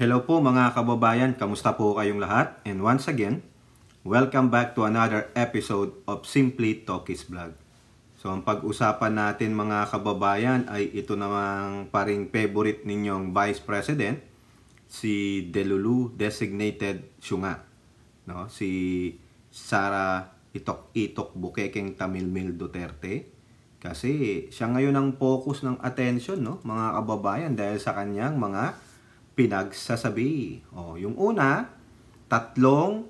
Hello po mga kababayan, kamusta po kayong lahat? And once again, welcome back to another episode of Simply Talkies Vlog. So ang pag-usapan natin mga kababayan ay ito namang paring favorite ninyong Vice President, si Delulu Designated Syunga. No? Si Sara Itok Itok Bukekeng Tamilmil Duterte. Kasi siya ngayon ang focus ng attention no mga kababayan dahil sa kanyang mga pinagsasabi. O, oh, yung una, tatlong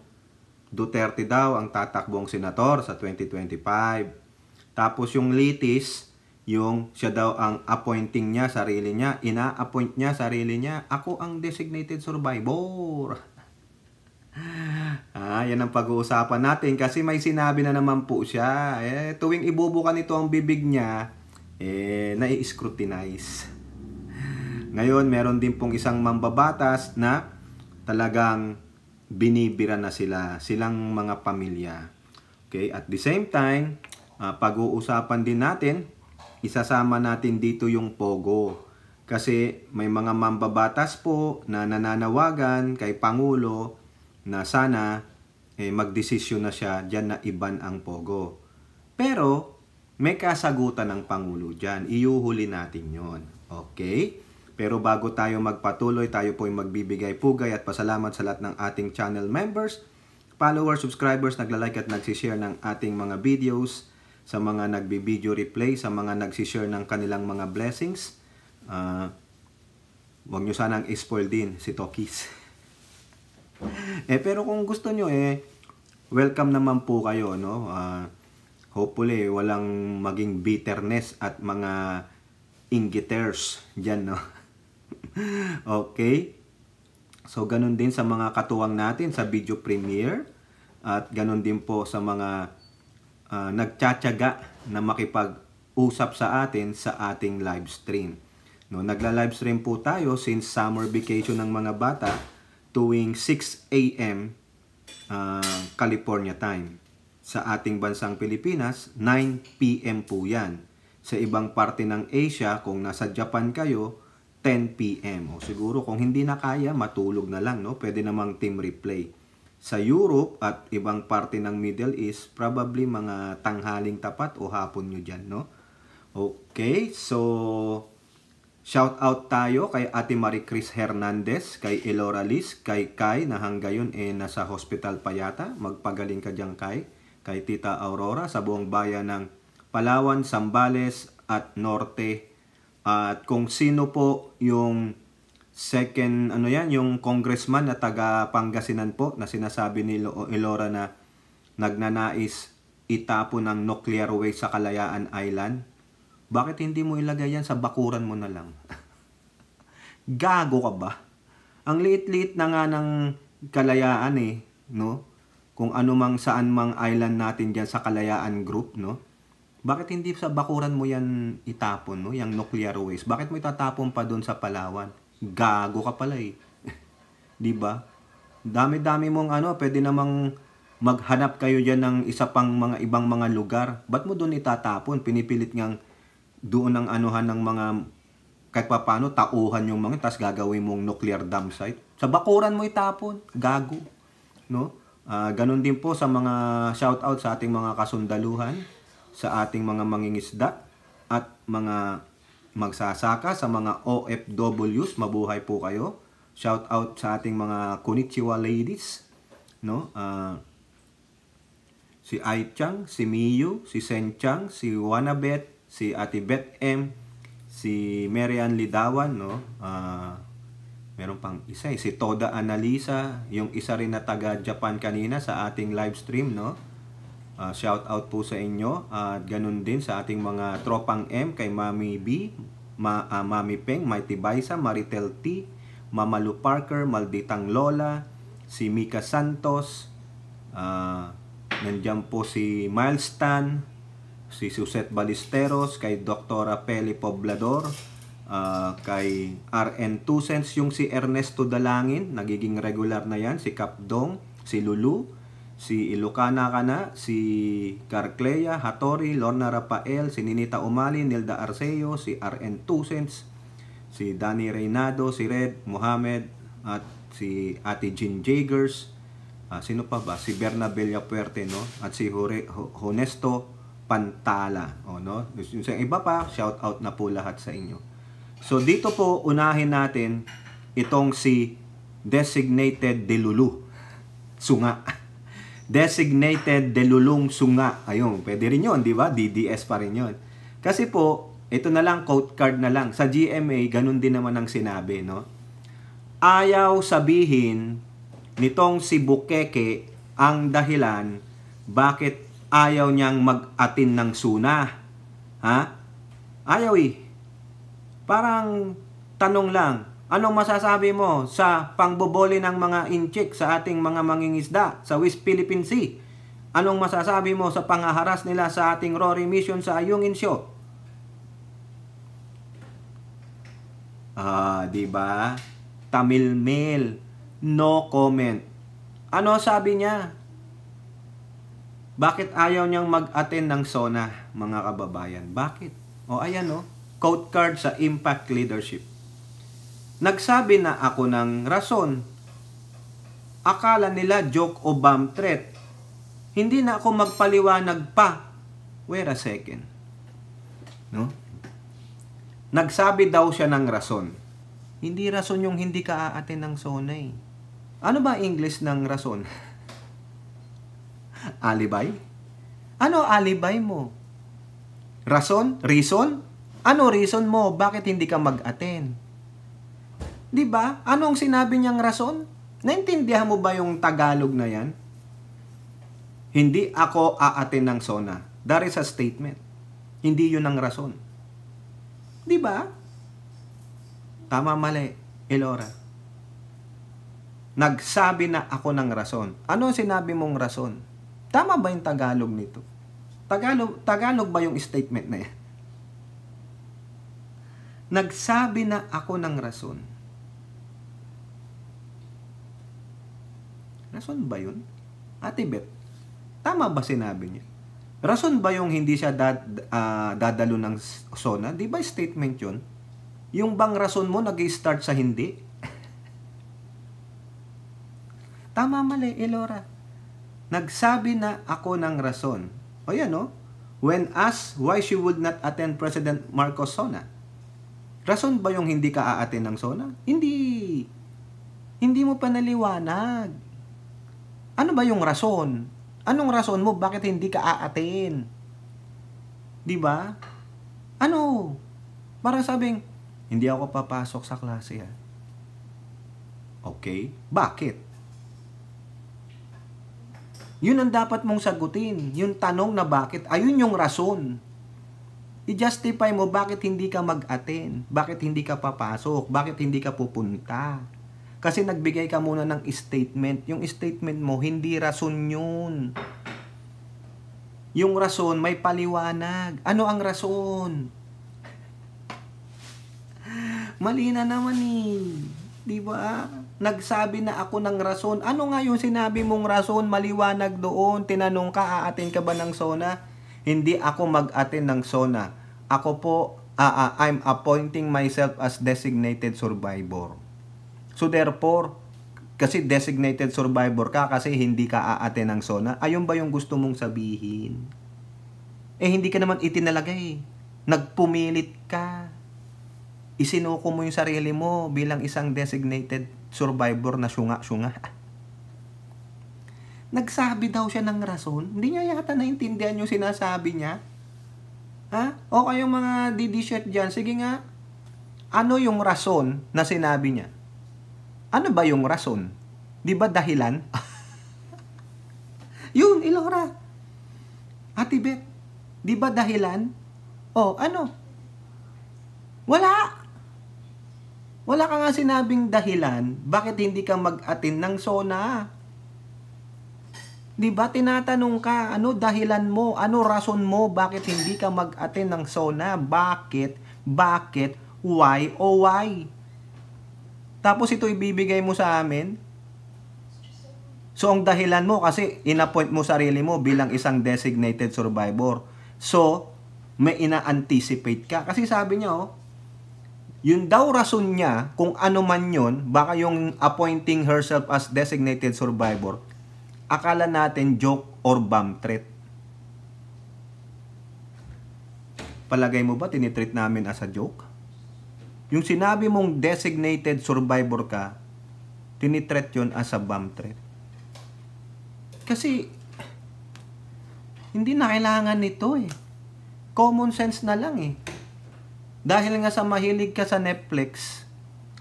Duterte daw ang tatakbong senator sa 2025. Tapos yung litis, yung siya daw ang appointing niya, sarili niya, ina-appoint niya, sarili niya. Ako ang designated survivor. ah, yan ang pag-uusapan natin kasi may sinabi na naman po siya. Eh, tuwing ibubuka nito ang bibig niya, eh, nai-scrutinize. Ngayon, meron din pong isang mambabatas na talagang binibira na sila, silang mga pamilya. Okay, at the same time, uh, pag-uusapan din natin, isasama natin dito yung POGO. Kasi may mga mambabatas po na nananawagan kay Pangulo na sana eh, magdesisyon na siya dyan na iban ang POGO. Pero may kasagutan ng Pangulo dyan. Iuhuli natin yon Okay? Pero bago tayo magpatuloy, tayo po ay magbibigay pugay at pasalamat sa lahat ng ating channel members, followers, subscribers, nagla-like at nagsishare ng ating mga videos, sa mga nagbibideo replay, sa mga nagsishare ng kanilang mga blessings. Uh, ah, wag nyo sanang ispoil din si Tokis. eh, pero kung gusto nyo eh, welcome naman po kayo, no? Uh, hopefully, walang maging bitterness at mga ingiters dyan, no? okay? So, ganun din sa mga katuwang natin sa video premiere. At ganun din po sa mga uh, nagtsatsaga na makipag-usap sa atin sa ating live stream. No, nagla-live stream po tayo since summer vacation ng mga bata tuwing 6 a.m. Uh, ah, California time. Sa ating bansang Pilipinas, 9 p.m. po yan. Sa ibang parte ng Asia, kung nasa Japan kayo, 10 p.m. O siguro kung hindi na kaya, matulog na lang, no? Pwede namang team replay. Sa Europe at ibang parte ng Middle East, probably mga tanghaling tapat o hapon nyo dyan, no? Okay, so shout out tayo kay Ate Marie Chris Hernandez, kay Elora Liz, kay Kai na hanggayon eh nasa hospital pa yata. Magpagaling ka dyan, Kai. Kay Tita Aurora sa buong bayan ng Palawan, Sambales at Norte, at kung sino po yung second ano yan yung congressman na taga Pangasinan po na sinasabi ni Ilora na nagnanais itapo ng nuclear waste sa Kalayaan Island bakit hindi mo ilagay yan sa bakuran mo na lang gago ka ba ang liit-liit na nga ng Kalayaan eh no kung ano mang saan mang island natin diyan sa Kalayaan group no bakit hindi sa bakuran mo yan itapon, no? Yung nuclear waste. Bakit mo itatapon pa doon sa Palawan? Gago ka pala eh. 'Di ba? Dami-dami mong ano, pwede namang maghanap kayo diyan ng isa pang mga ibang mga lugar. Ba't mo doon itatapon? Pinipilit ngang doon ang anuhan ng mga kahit paano tauhan yung mga tas gagawin mong nuclear dump site. Sa bakuran mo itapon. Gago. No? Uh, ganun din po sa mga shoutout sa ating mga kasundaluhan sa ating mga mangingisda at mga magsasaka sa mga OFWs. Mabuhay po kayo. Shout out sa ating mga Konnichiwa ladies. No? Uh, si Ai Chang, si Miyu, si Senchang, si Wanabet, si Ate Bet M, si Marian Lidawan. No? Uh, meron pang isa eh. Si Toda Analisa, yung isa rin na taga Japan kanina sa ating live stream. No? Uh, shout out po sa inyo at uh, ganun din sa ating mga tropang M kay Mami B, Ma, uh, Mami Peng, Mighty Baisa, Maritel T, Mama Lu Parker, Malditang Lola, si Mika Santos, uh, nandiyan po si Miles Tan, si Suzette Balisteros, kay Dr. Peli Poblador, uh, kay RN Two Cents, yung si Ernesto Dalangin, nagiging regular na yan, si Kapdong, si Lulu, si Ilocana Kana, si Carcleya, Hattori, Lorna Rafael, si Ninita Umali, Nilda Arceo, si RN Tusens, si Danny Reynado, si Red Mohamed, at si Ate Jean Jagers, uh, sino pa ba? Si Bernabel Puerte, no? At si Hore, Honesto Pantala, o, no? Yung sa iba pa, shout out na po lahat sa inyo. So dito po unahin natin itong si Designated Delulu. Sunga designated delulong sunga. Ayun, pwede rin yun, di ba? DDS pa rin yun. Kasi po, ito na lang, quote card na lang. Sa GMA, ganun din naman ang sinabi, no? Ayaw sabihin nitong si Bukeke ang dahilan bakit ayaw niyang mag-atin ng suna. Ha? Ayaw eh. Parang tanong lang, Anong masasabi mo sa pangbobole ng mga inchik sa ating mga mangingisda sa West Philippine Sea? Anong masasabi mo sa pangaharas nila sa ating Rory Mission sa Ayungin Show? Ah, di ba? Tamil Mail. No comment. Ano sabi niya? Bakit ayaw niyang mag-attend ng SONA, mga kababayan? Bakit? O ayan o, oh, quote card sa Impact Leadership. Nagsabi na ako ng rason. Akala nila joke o bomb threat. Hindi na ako magpaliwanag pa. Wait a second. No? Nagsabi daw siya ng rason. Hindi rason yung hindi ka aatin ng sona eh. Ano ba English ng rason? alibay? Ano alibay mo? Rason? Reason? Ano reason mo? Bakit hindi ka mag-attend? 'Di ba? Ano ang sinabi niyang rason? Naintindihan mo ba yung Tagalog na 'yan? Hindi ako aatin ng SONA. That is a statement. Hindi 'yun ang rason. 'Di ba? Tama mali, Elora. Nagsabi na ako ng rason. Ano ang sinabi mong rason? Tama ba yung Tagalog nito? Tagalog, Tagalog ba yung statement na yan? Nagsabi na ako ng rason. Rason ba yun? Ate Beth, tama ba sinabi niya? Rason ba yung hindi siya dad, uh, dadalo ng SONA? Di ba statement yun? Yung bang rason mo nag start sa hindi? tama mali, Elora. Eh, Nagsabi na ako ng rason. O yan no? Oh. when asked why she would not attend President Marcos SONA. Rason ba yung hindi ka aaten ng SONA? Hindi. Hindi mo pa naliwanag. Ano ba yung rason? Anong rason mo bakit hindi ka aatin? 'Di ba? Ano? Para sabing hindi ako papasok sa klase ha. Ah. Okay? Bakit? Yun ang dapat mong sagutin. Yung tanong na bakit. Ayun yung rason. I-justify mo bakit hindi ka mag-attend. Bakit hindi ka papasok. Bakit hindi ka pupunta. Kasi nagbigay ka muna ng statement. Yung statement mo, hindi rason yun. Yung rason, may paliwanag. Ano ang rason? Mali na naman eh. Di ba? Nagsabi na ako ng rason. Ano nga yung sinabi mong rason? Maliwanag doon. Tinanong ka, aatin ka ba ng SONA? Hindi ako mag-attend ng SONA. Ako po, uh, uh, I'm appointing myself as designated survivor. So therefore, kasi designated survivor ka kasi hindi ka aate ng zona, ayun ba yung gusto mong sabihin? Eh hindi ka naman itinalagay. Nagpumilit ka. Isinuko mo yung sarili mo bilang isang designated survivor na syunga-syunga. Nagsabi daw siya ng rason. Hindi niya yata naintindihan yung sinasabi niya. Ha? O kayong mga DD shirt dyan, sige nga. Ano yung rason na sinabi niya? ano ba yung rason? Di ba dahilan? Yun, Ilora. Ate Beth, di ba dahilan? O, ano? Wala. Wala ka nga sinabing dahilan, bakit hindi ka mag-attend ng SONA? Di ba tinatanong ka, ano dahilan mo, ano rason mo, bakit hindi ka mag-attend ng SONA? Bakit, bakit, why, o oh why? Tapos ito ibibigay mo sa amin. So ang dahilan mo kasi inappoint mo sarili mo bilang isang designated survivor. So may ina-anticipate ka. Kasi sabi niya oh, yun daw rason niya kung ano man yun, baka yung appointing herself as designated survivor, akala natin joke or bomb threat. Palagay mo ba tinitreat namin as a joke? Yung sinabi mong designated survivor ka, tinitreat yun as a bomb threat. Kasi, hindi na kailangan nito eh. Common sense na lang eh. Dahil nga sa mahilig ka sa Netflix,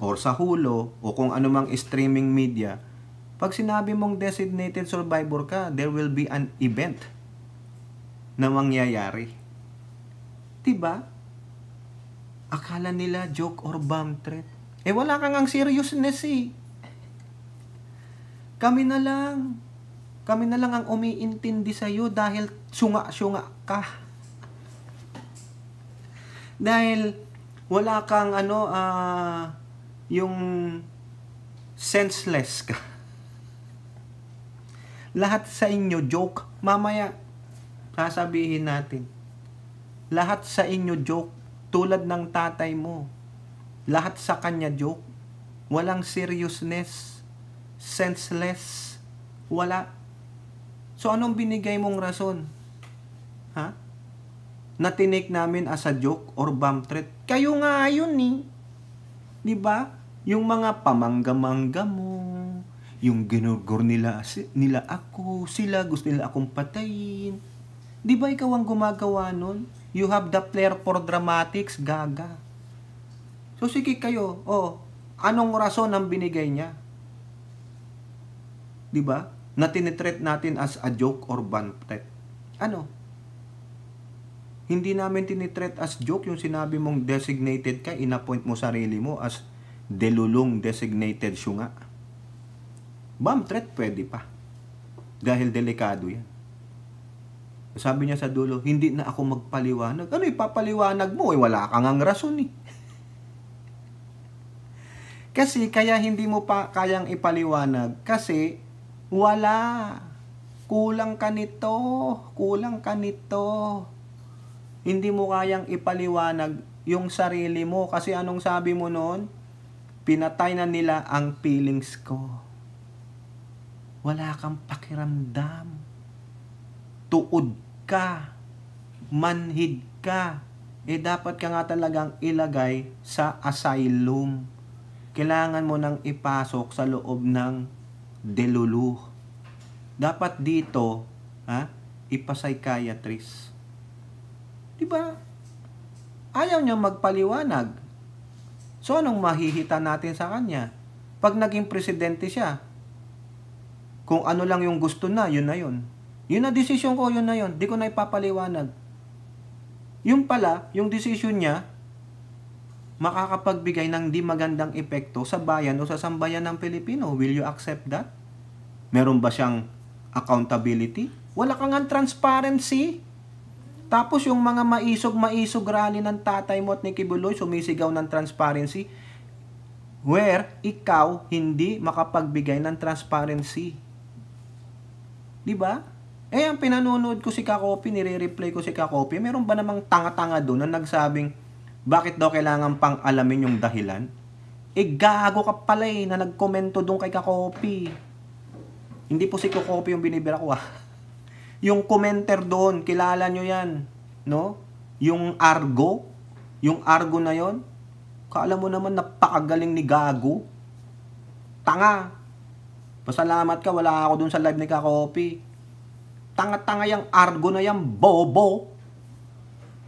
or sa Hulu, o kung anumang streaming media, pag sinabi mong designated survivor ka, there will be an event na mangyayari. Diba? akala nila joke or bomb threat. Eh wala kang ang seriousness eh. Kami na lang. Kami na lang ang umiintindi sa'yo dahil sunga-sunga ka. dahil wala kang ano, uh, yung senseless ka. Lahat sa inyo joke. Mamaya, sasabihin natin. Lahat sa inyo joke tulad ng tatay mo, lahat sa kanya joke, walang seriousness, senseless, wala. So anong binigay mong rason? Ha? Na tinake namin as a joke or bomb threat. Kayo nga yun ni. Eh. 'Di ba? Yung mga pamangga mo, yung ginugor nila nila ako, sila gusto nila akong patayin. 'Di ba ikaw ang gumagawa nun? You have the flair for dramatics, gaga. So sige kayo. Oh, anong rason ang binigay niya? 'Di ba? Na tinitreat natin as a joke or bantet. Ano? Hindi namin tinitreat as joke yung sinabi mong designated ka, inappoint mo sarili mo as delulong designated syunga. Bomb threat pwede pa. Dahil delikado yan. Sabi niya sa dulo, hindi na ako magpaliwanag. Ano ipapaliwanag mo? Eh, wala kang ang rason eh. Kasi kaya hindi mo pa kayang ipaliwanag kasi wala. Kulang ka nito. Kulang ka nito. Hindi mo kayang ipaliwanag yung sarili mo kasi anong sabi mo noon? Pinatay na nila ang feelings ko. Wala kang pakiramdam tuod ka, manhid ka, eh dapat ka nga talagang ilagay sa asylum. Kailangan mo nang ipasok sa loob ng delulu. Dapat dito, ha, ipapsychiatrist. 'Di ba? Ayaw niya magpaliwanag. So anong mahihita natin sa kanya? Pag naging presidente siya, kung ano lang yung gusto na, yun na yun. Yun na decision ko, yun na yun. Di ko na ipapaliwanag. Yung pala, yung decision niya, makakapagbigay ng di magandang epekto sa bayan o sa sambayan ng Pilipino. Will you accept that? Meron ba siyang accountability? Wala kang transparency. Tapos yung mga maisog-maisog rally ng tatay mo at ni Kibuloy, sumisigaw ng transparency where ikaw hindi makapagbigay ng transparency. 'Di ba? Eh, ang pinanonood ko si Kakopi, nire-replay ko si Kakopi, meron ba namang tanga-tanga doon na nagsabing, bakit daw kailangan pang alamin yung dahilan? Eh, gago ka pala eh, na nagkomento doon kay Kakopi. Hindi po si Kakopi yung binibira ko ah. Yung commenter doon, kilala nyo yan. No? Yung Argo, yung Argo na yon kaala mo naman, napakagaling ni Gago. Tanga. Pasalamat ka, wala ako doon sa live ni Kakopi Tanga-tanga yung argo na yan, bobo.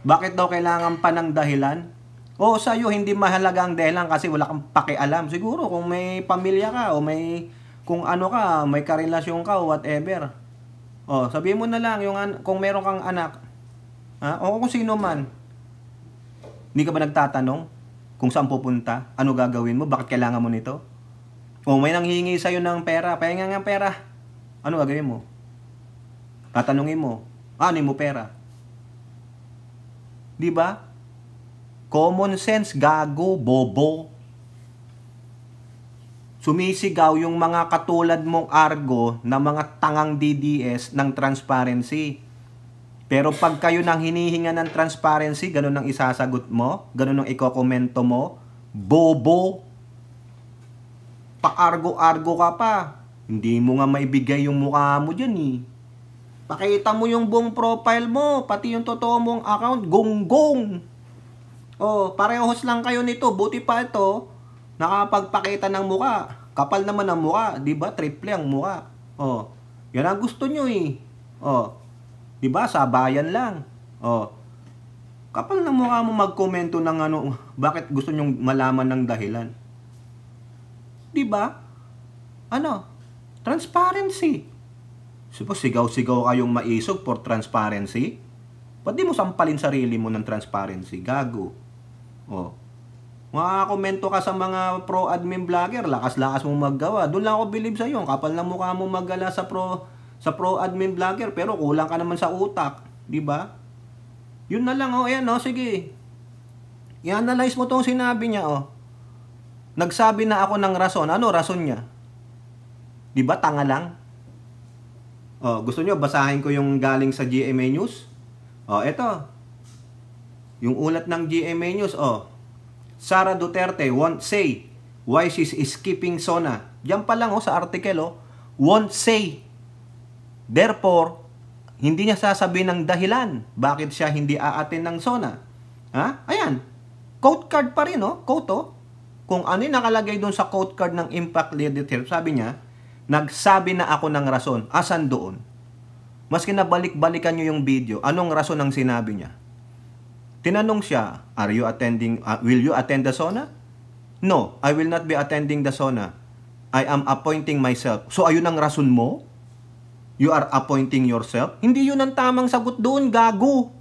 Bakit daw kailangan pa ng dahilan? O sa'yo, hindi mahalaga ang dahilan kasi wala kang pakialam. Siguro kung may pamilya ka o may kung ano ka, may karelasyon ka o whatever. O, oh, sabihin mo na lang yung kung meron kang anak. Ha? O kung sino man. Hindi ka ba nagtatanong kung saan pupunta? Ano gagawin mo? Bakit kailangan mo nito? O may nanghihingi sa'yo ng pera. Pahinga nga pera. Ano gagawin mo? Tatanungin mo, ano mo pera? 'Di ba? Common sense, gago, bobo. Sumisigaw yung mga katulad mong argo na mga tangang DDS ng transparency. Pero pag kayo nang hinihinga ng transparency, ganun ang isasagot mo, ganun ang ikokomento mo, bobo, paargo-argo ka pa. Hindi mo nga maibigay yung mukha mo dyan eh. Pakita mo yung buong profile mo, pati yung totoo mong account, gonggong. Oh, parehos lang kayo nito. Buti pa ito, nakapagpakita ng muka. Kapal naman ang muka, 'di ba? Triple ang muka. Oh. 'Yan ang gusto niyo eh. Oh. 'Di ba? Sabayan lang. Oh. Kapal ng mukha mo magkomento ng ano, bakit gusto nyong malaman ng dahilan. 'Di ba? Ano? Transparency. Suppose sigaw-sigaw kayong maisog for transparency. Ba't di mo sampalin sarili mo ng transparency? Gago. O. Oh. Makakomento ka sa mga pro-admin vlogger. Lakas-lakas mong maggawa. Doon lang ako believe sa'yo. kapal na mukha mo magala sa pro sa pro-admin vlogger. Pero kulang ka naman sa utak. di ba? Yun na lang. O, oh. ayan o. Oh, sige. I-analyze mo tong sinabi niya o. Nagsabi na ako ng rason. Ano rason niya? Di ba? Tanga lang. Oh, gusto nyo, basahin ko yung galing sa GMA News? Oh, eto. Yung ulat ng GMA News, oh. Sara Duterte won't say why she's skipping SONA. Diyan pa lang, oh, sa article, oh. Won't say. Therefore, hindi niya sasabihin ng dahilan bakit siya hindi aatin ng SONA. Ha? Ayan. Quote card pa rin, oh. Quote, oh. Kung ano yung nakalagay doon sa quote card ng impact leadership, sabi niya, Nagsabi na ako ng rason. Asan doon? Mas kinabalik-balikan nyo yung video. Anong rason ang sinabi niya? Tinanong siya, Are you attending, uh, will you attend the sauna? No, I will not be attending the sauna. I am appointing myself. So ayun ang rason mo? You are appointing yourself? Hindi yun ang tamang sagot doon, gago.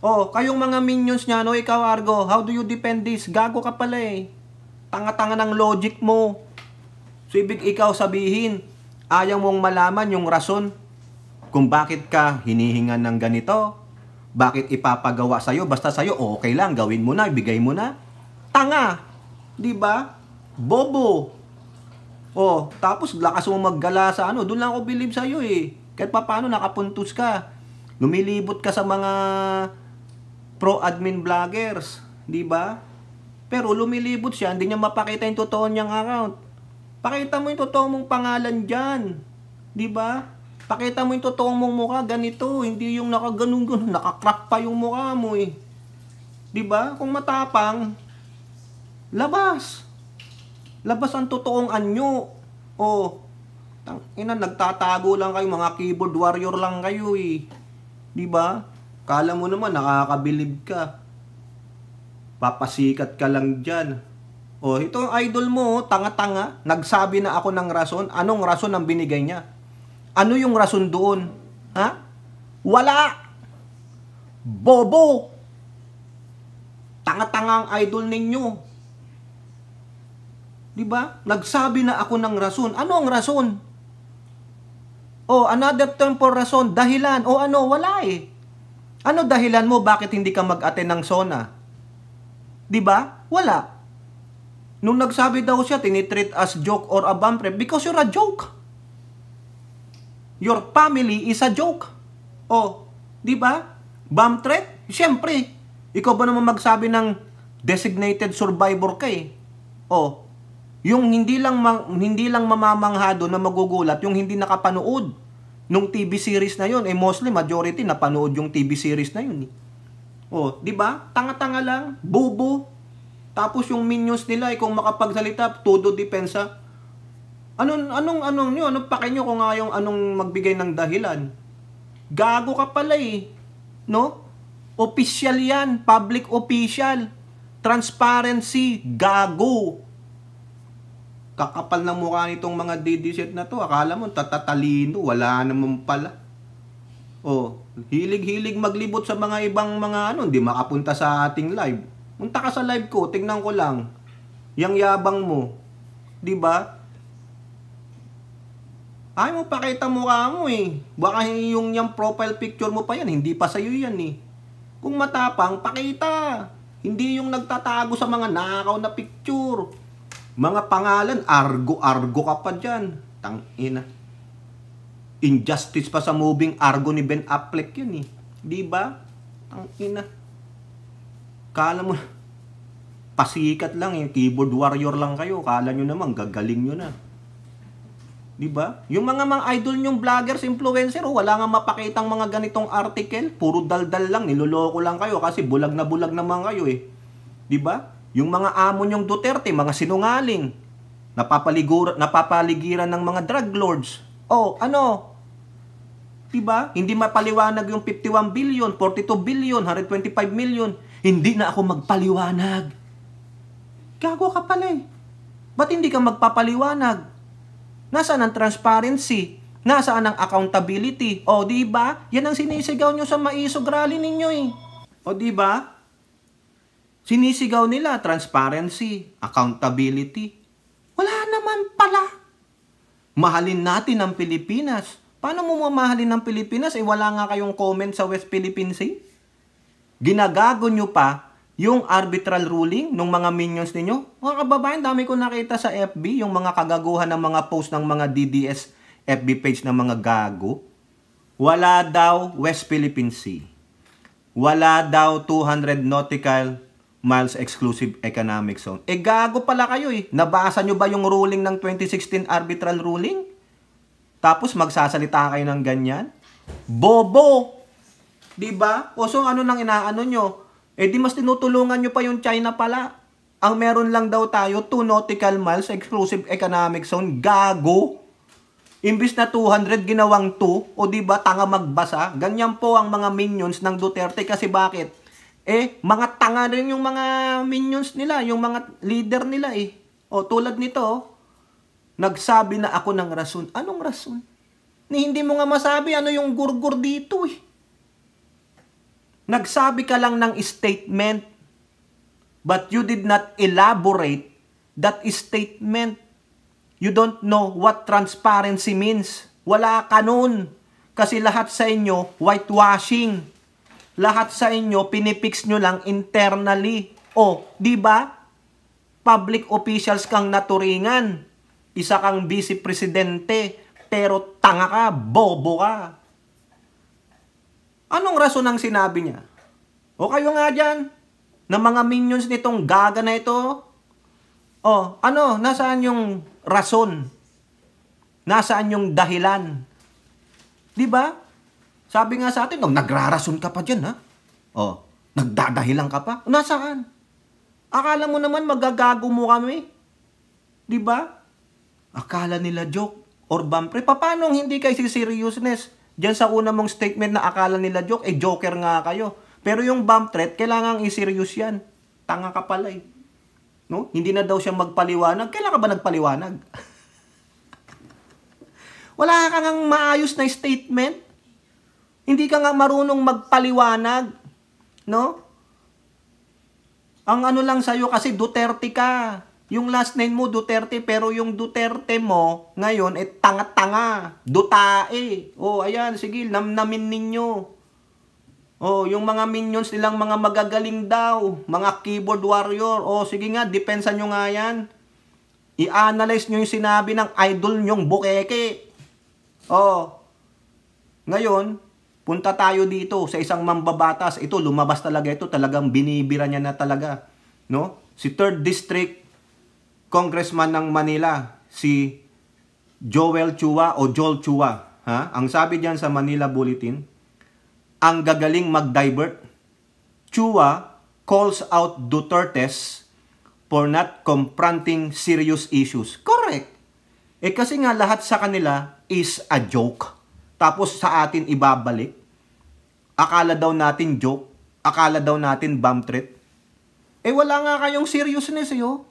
Oh, kayong mga minions niya, no? Ikaw, Argo, how do you defend this? Gago ka pala eh. Tanga-tanga ng logic mo. So, ibig ikaw sabihin, ayaw mong malaman yung rason kung bakit ka hinihingan ng ganito, bakit ipapagawa sa'yo, basta sa'yo, okay lang, gawin mo na, ibigay mo na. Tanga! di ba? Bobo! Oh, tapos lakas mo maggala sa ano, doon lang ako believe sa'yo eh. Kahit paano nakapuntos ka. Lumilibot ka sa mga pro-admin vloggers, di ba? Pero lumilibot siya, hindi niya mapakita yung totoo niyang account. Pakita mo yung totoong mong pangalan dyan. ba? Diba? Pakita mo yung totoong mong mukha, ganito. Hindi yung nakaganong-ganong, nakakrap pa yung mukha mo eh. ba? Diba? Kung matapang, labas. Labas ang totoong anyo. O, tang, ina, nagtatago lang kayo, mga keyboard warrior lang kayo eh. ba? Diba? Kala mo naman, nakakabilib ka. Papasikat ka lang dyan Oh, ito idol mo, oh, tanga-tanga, nagsabi na ako ng rason. Anong rason ang binigay niya? Ano yung rason doon? Ha? Wala! Bobo! Tanga-tanga ang idol ninyo. Di ba? Nagsabi na ako ng rason. Ano ang rason? Oh, another term for rason, dahilan. O oh, ano, wala eh. Ano dahilan mo bakit hindi ka mag-attend ng SONA? 'Di ba? Wala. Nung nagsabi daw siya, tinitreat as joke or a bomb threat because you're a joke. Your family is a joke. O, di ba? Bomb threat? Siyempre. Ikaw ba naman magsabi ng designated survivor ka eh? O, yung hindi lang hindi lang mamamanghado na magugulat yung hindi nakapanood nung TV series na yon eh mostly majority napanood yung TV series na yun eh. Oh, di ba? Tanga-tanga lang, bobo. Tapos yung minions nila, ay eh, kung makapagsalita, todo depensa. Anong, anong, anong nyo? Anong pakinyo kung nga yung anong magbigay ng dahilan? Gago ka pala eh. No? Official yan. Public official. Transparency. Gago. Kakapal na mukha nitong mga DD na to. Akala mo, tatatalino. Wala naman pala. Oh, hilig-hilig maglibot sa mga ibang mga ano, hindi makapunta sa ating live. Punta ka sa live ko, tingnan ko lang. Yang yabang mo. 'Di ba? Ay mo pakita mukha mo eh. Baka yung yung profile picture mo pa yan, hindi pa sa'yo yan eh. Kung matapang, pakita. Hindi yung nagtatago sa mga nakaw na picture. Mga pangalan, argo-argo ka pa dyan. Tangina. Injustice pa sa moving argo ni Ben Affleck yun eh. Di ba? Tangina. Kala mo pasikat lang eh, keyboard warrior lang kayo, kala nyo naman, gagaling nyo na. Di ba? Yung mga mga idol nyong vloggers, influencer, oh, wala nga mapakitang mga ganitong article, puro daldal lang, niloloko lang kayo kasi bulag na bulag naman kayo eh. Di ba? Yung mga amo nyong Duterte, mga sinungaling, napapaligur, napapaligiran ng mga drug lords. Oh, ano? Di ba? Hindi mapaliwanag yung 51 billion, 42 billion, 125 million. Hindi na ako magpaliwanag. Gago ka pala eh. Ba't hindi ka magpapaliwanag? Nasaan ang transparency? Nasaan ang accountability? O, di ba? Yan ang sinisigaw nyo sa maisog rally ninyo eh. O, di ba? Sinisigaw nila transparency, accountability. Wala naman pala. Mahalin natin ang Pilipinas. Paano mo mamahalin ang Pilipinas? Eh, wala nga kayong comment sa West Philippine Sea. Ginagago nyo pa yung arbitral ruling ng mga minions ninyo. Mga kababayan, dami ko nakita sa FB yung mga kagaguhan ng mga post ng mga DDS FB page ng mga gago. Wala daw West Philippine Sea. Wala daw 200 nautical miles exclusive economic zone. E gago pala kayo eh. Nabasa nyo ba yung ruling ng 2016 arbitral ruling? Tapos magsasalita kayo ng ganyan? Bobo! 'Di ba? O so ano nang inaano nyo? Eh di mas tinutulungan nyo pa yung China pala. Ang meron lang daw tayo, 2 nautical miles, exclusive economic zone, gago. Imbis na 200, ginawang 2. O di ba tanga magbasa? Ganyan po ang mga minions ng Duterte kasi bakit? Eh, mga tanga rin yung mga minions nila, yung mga leader nila eh. O tulad nito, oh. nagsabi na ako ng rason. Anong rason? Ni hindi mo nga masabi ano yung gurgur dito eh. Nagsabi ka lang ng statement but you did not elaborate that statement. You don't know what transparency means. Wala ka nun. Kasi lahat sa inyo, whitewashing. Lahat sa inyo, pinipix nyo lang internally. O, di ba? Public officials kang naturingan. Isa kang vice presidente, pero tanga ka, bobo ka. Anong rason ang sinabi niya? O kayo nga dyan, na mga minions nitong gaga na ito, o ano, nasaan yung rason? Nasaan yung dahilan? Di ba? Sabi nga sa atin, no, nagrarason ka pa dyan, ha? O, nagdadahilan ka pa? Nasaan? Akala mo naman magagago mo kami. Di ba? Akala nila joke or bampre. Paano hindi kay si seriousness? Diyan sa una mong statement na akala nila joke, eh joker nga kayo. Pero yung bomb threat, kailangan i-serious yan. Tanga ka pala eh. No? Hindi na daw siya magpaliwanag. Kailan ka ba nagpaliwanag? Wala ka ngang maayos na statement. Hindi ka nga marunong magpaliwanag. No? Ang ano lang sa'yo kasi Duterte ka. Yung last name mo, Duterte, pero yung Duterte mo, ngayon, eh, tanga-tanga. Dutae. oh, ayan, sige, namnamin ninyo. oh, yung mga minions nilang mga magagaling daw. Mga keyboard warrior. oh, sige nga, depensa nyo nga yan. I-analyze nyo yung sinabi ng idol nyong bukeke. oh, ngayon, punta tayo dito sa isang mambabatas. Ito, lumabas talaga ito. Talagang binibira niya na talaga. No? Si 3rd District congressman ng Manila, si Joel Chua o Joel Chua. Ha? Ang sabi diyan sa Manila Bulletin, ang gagaling mag-divert. Chua calls out Duterte's for not confronting serious issues. Correct. Eh kasi nga lahat sa kanila is a joke. Tapos sa atin ibabalik. Akala daw natin joke. Akala daw natin bomb threat. Eh wala nga kayong seriousness eh oh.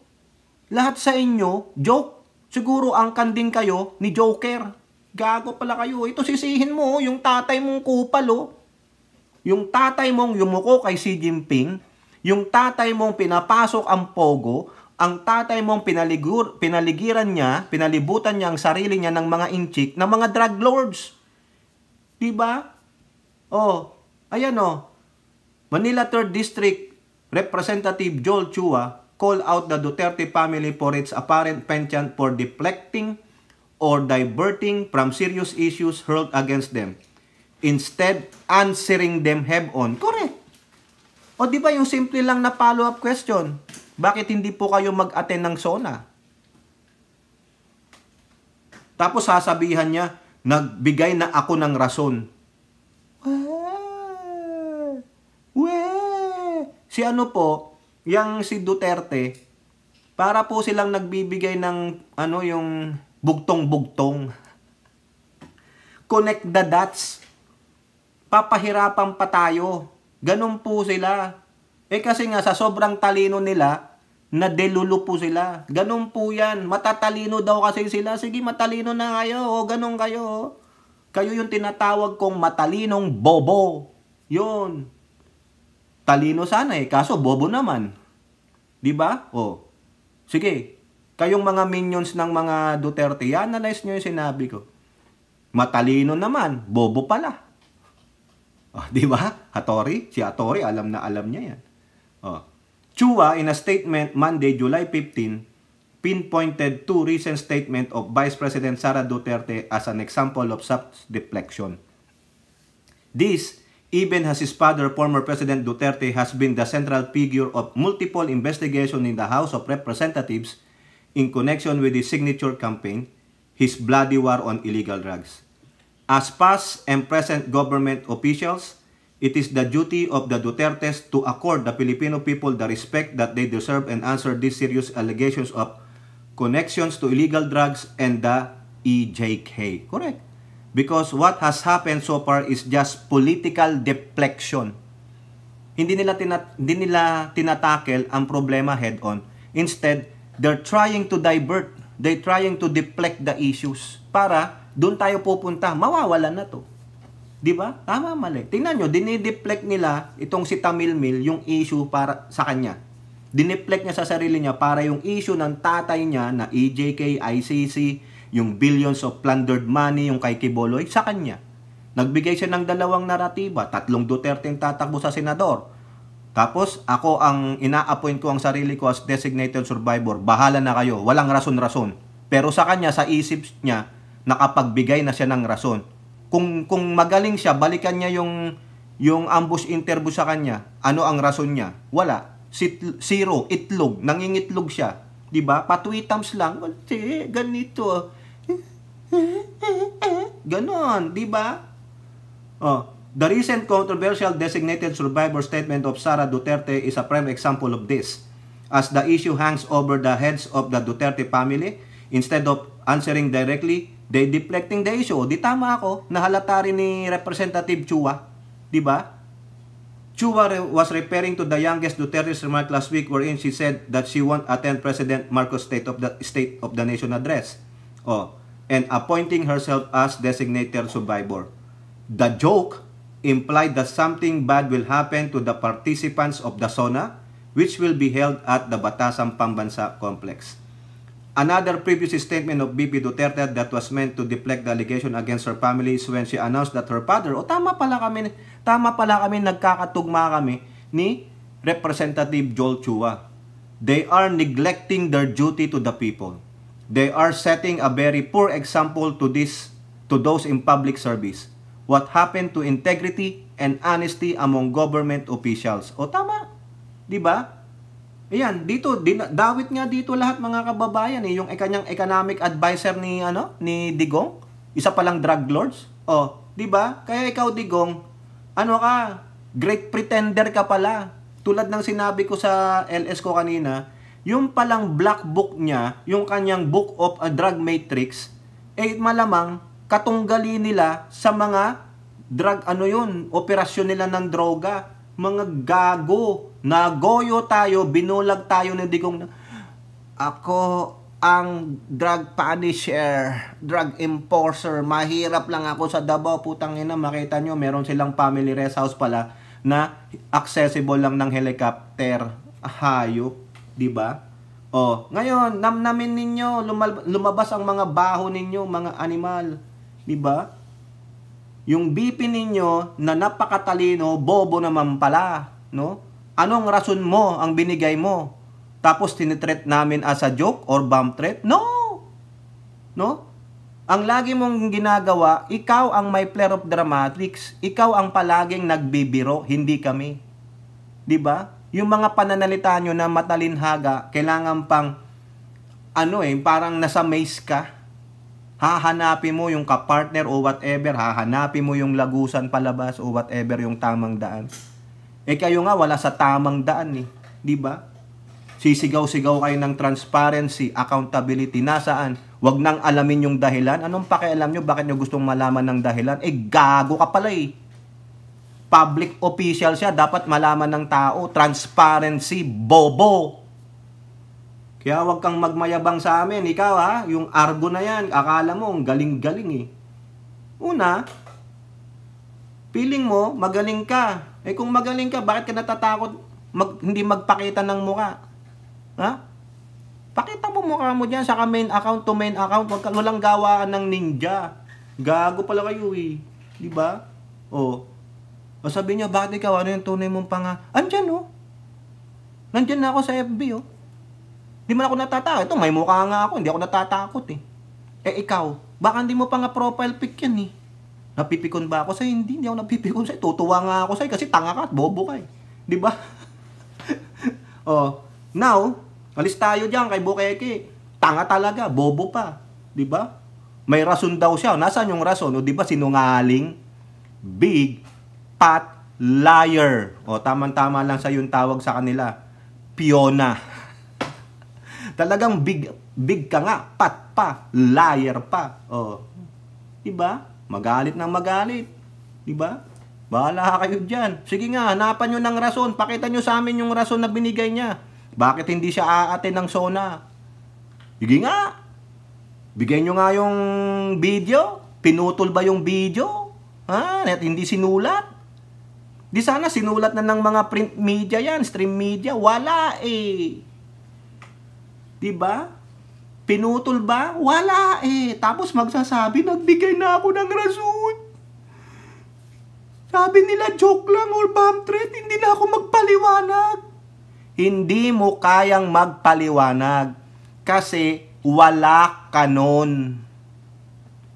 Lahat sa inyo, joke. Siguro ang kanding kayo ni Joker. Gago pala kayo. Ito sisihin mo, oh, yung tatay mong kupal, oh. Yung tatay mong yumuko kay Xi Jinping, yung tatay mong pinapasok ang pogo, ang tatay mong pinaligur, pinaligiran niya, pinalibutan niya ang sarili niya ng mga inchik ng mga drug lords. 'Di ba? Oh, ayan oh. Manila 3rd District Representative Joel Chua called out the Duterte family for its apparent penchant for deflecting or diverting from serious issues hurled against them. Instead, answering them head-on. Correct. O di ba yung simple lang na follow-up question? Bakit hindi po kayo mag-attend ng SONA? Tapos sasabihan niya, nagbigay na ako ng rason. Weh! Ah, weh! Si ano po, yang si Duterte, para po silang nagbibigay ng ano yung bugtong-bugtong. Connect the dots. Papahirapan pa tayo. Ganun po sila. Eh kasi nga sa sobrang talino nila, nadelulu po sila. Ganun po yan. Matatalino daw kasi sila. Sige, matalino na kayo. O, ganun kayo. Kayo yung tinatawag kong matalinong bobo. Yun. Talino sana eh, kaso bobo naman. 'Di ba? Oh. Sige. Kayong mga minions ng mga Duterte, analyze niyo 'yung sinabi ko. Matalino naman, bobo pala. Oh, 'di ba? Hattori, si Hattori alam na alam niya 'yan. Oh. Chua in a statement Monday, July 15, pinpointed two recent statement of Vice President Sara Duterte as an example of such deflection. This Even as his father, former President Duterte, has been the central figure of multiple investigations in the House of Representatives in connection with his signature campaign, his bloody war on illegal drugs. As past and present government officials, it is the duty of the Dutertes to accord the Filipino people the respect that they deserve and answer these serious allegations of connections to illegal drugs and the EJK. Correct. Because what has happened so far is just political deflection. Hindi nila, tinat hindi nila tinatakel ang problema head-on. Instead, they're trying to divert. They're trying to deflect the issues para doon tayo pupunta. Mawawalan na to. Di ba? Tama, mali. Tingnan nyo, dinideflect nila itong si Tamil Mil yung issue para sa kanya. Dineflect niya sa sarili niya para yung issue ng tatay niya na EJK, ICC, yung billions of plundered money, yung kay Kiboloy, sa kanya. Nagbigay siya ng dalawang naratiba, tatlong Duterte ang tatakbo sa senador. Tapos ako ang ina-appoint ko ang sarili ko as designated survivor. Bahala na kayo, walang rason-rason. Pero sa kanya, sa isip niya, nakapagbigay na siya ng rason. Kung kung magaling siya, balikan niya yung yung ambush interview sa kanya. Ano ang rason niya? Wala. Sit, zero, itlog, nangingitlog siya. 'Di ba? Pa lang, well, ganito. Ganon, di ba? Oh, the recent controversial designated survivor statement of Sara Duterte is a prime example of this. As the issue hangs over the heads of the Duterte family, instead of answering directly, they deflecting the issue. O, oh, di tama ako, nahalata rin ni Representative Chua. Di ba? Chua was referring to the youngest Duterte's remark last week wherein she said that she won't attend President Marcos' State of the, State of the Nation address. Oh, and appointing herself as designated survivor. The joke implied that something bad will happen to the participants of the SONA, which will be held at the Batasang Pambansa Complex. Another previous statement of BP Duterte that was meant to deflect the allegation against her family is when she announced that her father, oh, tama pala kami, tama pala kami, nagkakatugma kami ni Representative Joel Chua. They are neglecting their duty to the people. They are setting a very poor example to this to those in public service. What happened to integrity and honesty among government officials? O tama, 'di ba? Ayan, dito din, dawit nga dito lahat mga kababayan eh, yung kanyang economic advisor ni ano ni Digong, isa palang drug lords. Oh, 'di ba? Kaya ikaw Digong, ano ka? Great pretender ka pala. Tulad ng sinabi ko sa LS ko kanina, yung palang black book niya, yung kanyang book of a drug matrix, eh malamang katunggali nila sa mga drug ano yun, operasyon nila ng droga, mga gago, nagoyo tayo, binulag tayo ng kong, ako ang drug punisher, drug enforcer, mahirap lang ako sa Davao, putang ina, makita nyo, meron silang family rest house pala na accessible lang ng helicopter, hayop. 'di ba? Oh, ngayon namnamin ninyo, lumabas ang mga baho ninyo, mga animal, 'di ba? Yung BP ninyo na napakatalino, bobo naman pala, no? Anong rason mo ang binigay mo? Tapos tinitreat namin as a joke or bomb threat? No! No? Ang lagi mong ginagawa, ikaw ang may player of dramatics, ikaw ang palaging nagbibiro, hindi kami. 'Di ba? yung mga pananalita nyo na matalinhaga, kailangan pang, ano eh, parang nasa maze ka. Hahanapin mo yung kapartner o whatever, hahanapin mo yung lagusan palabas o whatever yung tamang daan. Eh kayo nga, wala sa tamang daan eh. ba? Diba? Sisigaw-sigaw kayo ng transparency, accountability, nasaan? Huwag nang alamin yung dahilan. Anong pakialam nyo? Bakit nyo gustong malaman ng dahilan? Eh, gago ka pala eh public official siya, dapat malaman ng tao, transparency, bobo. Kaya wag kang magmayabang sa amin. Ikaw ha, yung argo na yan, akala mo, galing-galing eh. Una, feeling mo, magaling ka. Eh kung magaling ka, bakit ka natatakot mag, hindi magpakita ng muka? Ha? Pakita mo mukha mo dyan, saka main account to main account. Wag, walang gawaan ng ninja. Gago pala kayo eh. Diba? Oh, o sabi niya, bakit ikaw, ano yung tunay mong panga? Andyan, oh. Nandyan na ako sa FB, oh. Hindi man ako natatakot. Ito, may mukha nga ako. Hindi ako natatakot, eh. Eh, ikaw, baka hindi mo pa nga profile pic yan, eh. Napipikon ba ako sa'yo? Hindi, hindi ako napipikon sa'yo. Tutuwa nga ako sa'yo kasi tanga ka at bobo ka, eh. Di ba? oh, now, alis tayo diyan kay Bukeke. Tanga talaga, bobo pa. Di ba? May rason daw siya. Nasaan yung rason? O di ba sinungaling? Big fat liar. O, tamang-tama lang sa yung tawag sa kanila. Piona. Talagang big, big ka nga. Pat pa. Liar pa. O. Diba? Magalit ng magalit. Diba? Bahala kayo dyan. Sige nga, hanapan nyo ng rason. Pakita nyo sa amin yung rason na binigay niya. Bakit hindi siya aatin ng SONA? Sige nga. Bigay nyo nga yung video. Pinutol ba yung video? Ha? At hindi sinulat? Di sana sinulat na ng mga print media yan, stream media. Wala eh. Di ba? Pinutol ba? Wala eh. Tapos magsasabi, nagbigay na ako ng rason. Sabi nila, joke lang or bomb threat, hindi na ako magpaliwanag. Hindi mo kayang magpaliwanag kasi wala ka nun.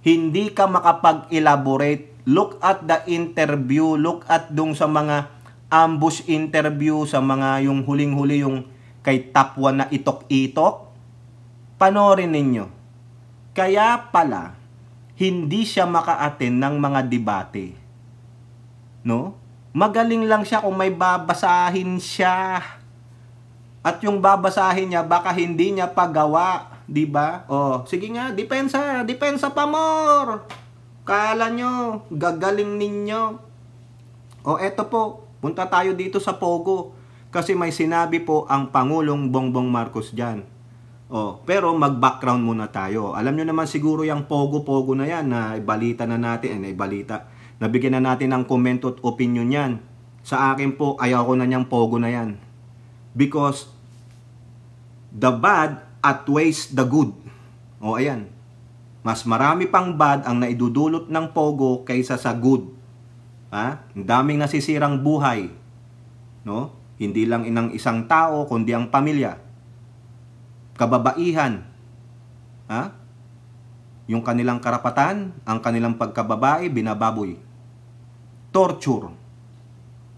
Hindi ka makapag-elaborate Look at the interview. Look at dung sa mga ambush interview, sa mga yung huling-huli yung kay top 1 na itok-itok. Panorin ninyo. Kaya pala, hindi siya makaaten ng mga debate. No? Magaling lang siya kung may babasahin siya. At yung babasahin niya, baka hindi niya pagawa. 'di ba? Oh, sige nga, depensa, depensa pa more. Kala nyo, gagaling ninyo. O eto po, punta tayo dito sa Pogo. Kasi may sinabi po ang Pangulong Bongbong Marcos dyan. Oh, pero mag-background muna tayo. Alam nyo naman siguro yung pogo-pogo na yan na ibalita na natin, eh, ibalita. Nabigyan na natin ng comment at opinion yan. Sa akin po, ayaw ko na niyang pogo na yan. Because the bad outweighs the good. Oh, ayan mas marami pang bad ang naidudulot ng pogo kaysa sa good. Ha? Ang daming nasisirang buhay. No? Hindi lang inang isang tao, kundi ang pamilya. Kababaihan. Ha? Yung kanilang karapatan, ang kanilang pagkababae, binababoy. Torture.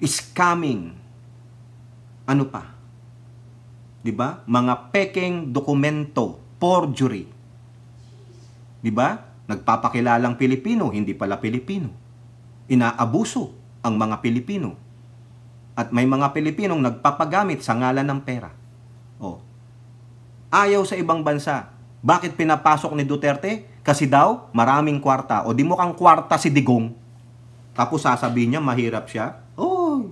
Scamming. Ano pa? 'Di ba? Mga peking dokumento, forgery Di ba? Nagpapakilalang Pilipino, hindi pala Pilipino. Inaabuso ang mga Pilipino. At may mga Pilipinong nagpapagamit sa ngalan ng pera. Oh. Ayaw sa ibang bansa. Bakit pinapasok ni Duterte? Kasi daw, maraming kwarta. O di mo kang kwarta si Digong. Tapos sasabihin niya, mahirap siya. Oh,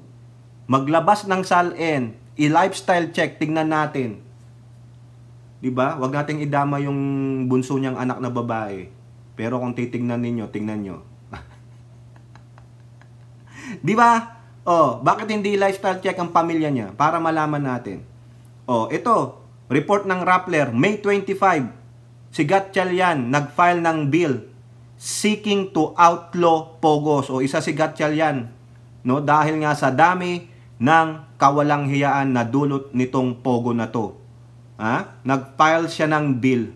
Maglabas ng SALN, i-lifestyle check, tingnan natin 'Di ba? Huwag nating idama yung bunso niyang anak na babae. Pero kung titingnan ninyo, tingnan niyo. 'Di ba? Oh, bakit hindi lifestyle check ang pamilya niya para malaman natin? Oh, ito, report ng Rappler, May 25. Si Gatchalian nag-file ng bill seeking to outlaw pogos o isa si Gatchalian no dahil nga sa dami ng kawalang hiyaan na dulot nitong pogo na to ha? nag-file siya ng bill